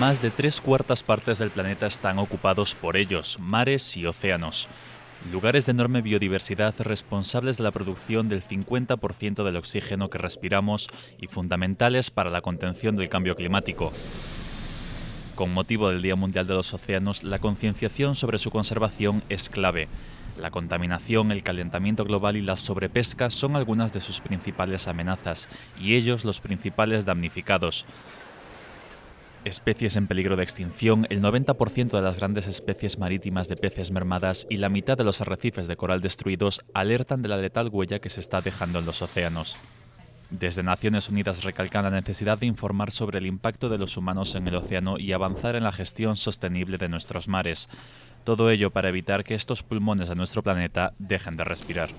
Más de tres cuartas partes del planeta están ocupados por ellos, mares y océanos. Lugares de enorme biodiversidad responsables de la producción del 50% del oxígeno que respiramos y fundamentales para la contención del cambio climático. Con motivo del Día Mundial de los Océanos, la concienciación sobre su conservación es clave. La contaminación, el calentamiento global y la sobrepesca son algunas de sus principales amenazas y ellos los principales damnificados especies en peligro de extinción, el 90% de las grandes especies marítimas de peces mermadas y la mitad de los arrecifes de coral destruidos alertan de la letal huella que se está dejando en los océanos. Desde Naciones Unidas recalcan la necesidad de informar sobre el impacto de los humanos en el océano y avanzar en la gestión sostenible de nuestros mares. Todo ello para evitar que estos pulmones de nuestro planeta dejen de respirar.